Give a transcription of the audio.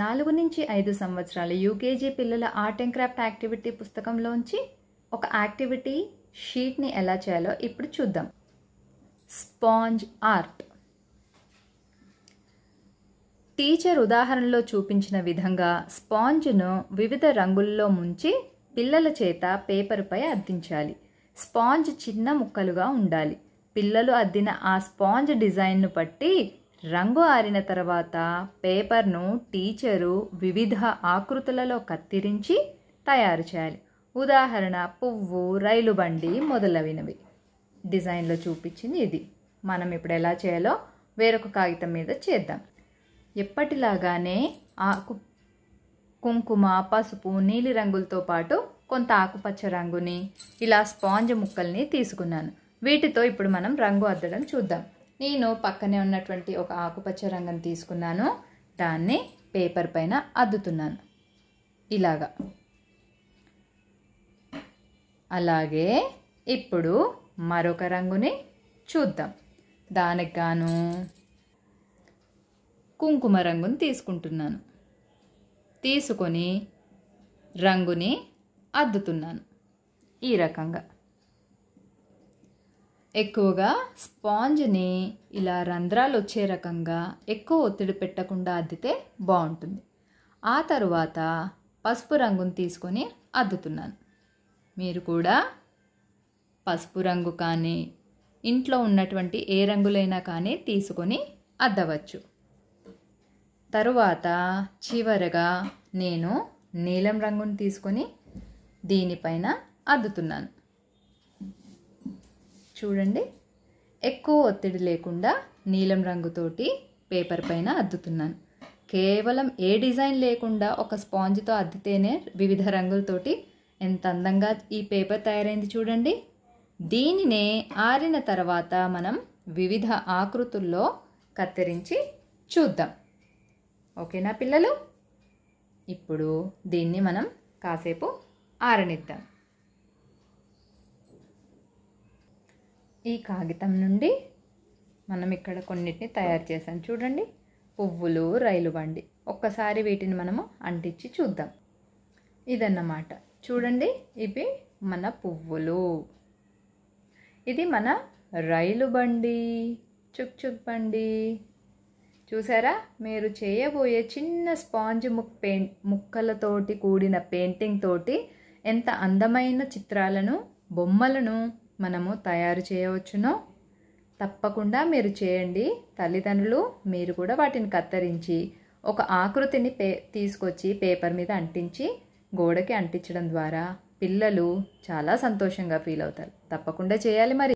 నాలుగు నుంచి ఐదు సంవత్సరాల యూకేజీ పిల్లల ఆర్ట్ అండ్ క్రాఫ్ట్ యాక్టివిటీ పుస్తకంలోంచి ఒక యాక్టివిటీ షీట్ని ఎలా చేయాలో ఇప్పుడు చూద్దాం స్పాంజ్ ఆర్ట్ టీచర్ ఉదాహరణలో చూపించిన విధంగా స్పాంజ్ను వివిధ రంగుల్లో ముంచి పిల్లల చేత పేపర్పై అద్దించాలి స్పాంజ్ చిన్న ముక్కలుగా ఉండాలి పిల్లలు అద్దిన ఆ స్పాంజ్ డిజైన్ను బట్టి రంగు ఆరిన తర్వాత పేపర్ను టీచరు వివిధ ఆకృతులలో కత్తిరించి తయారు చేయాలి ఉదాహరణ పువ్వు రైలు బండి మొదలైనవి డిజైన్లో చూపించింది ఇది మనం ఇప్పుడు ఎలా చేయాలో వేరొక కాగితం మీద చేద్దాం ఎప్పటిలాగానే ఆకు కుంకుమ పసుపు నీలి రంగులతో పాటు కొంత ఆకుపచ్చ రంగుని ఇలా స్పాంజ్ ముక్కల్ని తీసుకున్నాను వీటితో ఇప్పుడు మనం రంగు అద్దడం చూద్దాం నేను పక్కనే ఉన్నటువంటి ఒక ఆకుపచ్చ రంగుని తీసుకున్నాను దాన్ని పేపర్ పైన అద్దుతున్నాను ఇలాగా అలాగే ఇప్పుడు మరొక రంగుని చూద్దాం దానికి గాను కుంకుమ రంగుని తీసుకుంటున్నాను తీసుకొని రంగుని అద్దుతున్నాను ఈ రకంగా ఎక్కువగా స్పాంజ్ని ఇలా రంధ్రాలు వచ్చే రకంగా ఎక్కువ ఒత్తిడి పెట్టకుండా అద్దితే బాగుంటుంది ఆ తరువాత పసుపు రంగును తీసుకొని అద్దుతున్నాను మీరు కూడా పసుపు రంగు కానీ ఇంట్లో ఉన్నటువంటి ఏ రంగులైనా కానీ తీసుకొని అద్దవచ్చు తరువాత చివరగా నేను నీలం రంగును తీసుకొని దీనిపైన అద్దుతున్నాను చూడండి ఎక్కువ ఒత్తిడి లేకుండా నీలం రంగుతోటి పేపర్ పైన అద్దుతున్నాను కేవలం ఏ డిజైన్ లేకుండా ఒక స్పాంజ్తో అద్దితేనే వివిధ రంగులతోటి ఎంత అందంగా ఈ పేపర్ తయారైంది చూడండి దీనినే ఆరిన తర్వాత మనం వివిధ ఆకృతుల్లో కత్తిరించి చూద్దాం ఓకేనా పిల్లలు ఇప్పుడు దీన్ని మనం కాసేపు ఆరనిద్దాం ఈ కాగితం నుండి మనం ఇక్కడ కొన్నిటిని తయారు చేసాం చూడండి పువ్వులు రైలు బండి ఒక్కసారి వీటిని మనము అంటించి చూద్దాం ఇదన్నమాట చూడండి ఇవి మన పువ్వులు ఇది మన రైలు బండి చుక్ చుక్ బండి చూసారా మీరు చేయబోయే చిన్న స్పాంజ్ ముక్ పెయి ముక్కలతోటి కూడిన పెయింటింగ్ తోటి ఎంత అందమైన చిత్రాలను బొమ్మలను మనము తయారు చేయవచ్చునో తప్పకుండా మీరు చేయండి తల్లిదండ్రులు మీరు కూడా వాటిని కత్తిరించి ఒక ఆకృతిని పే తీసుకొచ్చి పేపర్ మీద అంటించి గోడకి అంటించడం ద్వారా పిల్లలు చాలా సంతోషంగా ఫీల్ అవుతారు తప్పకుండా చేయాలి మరి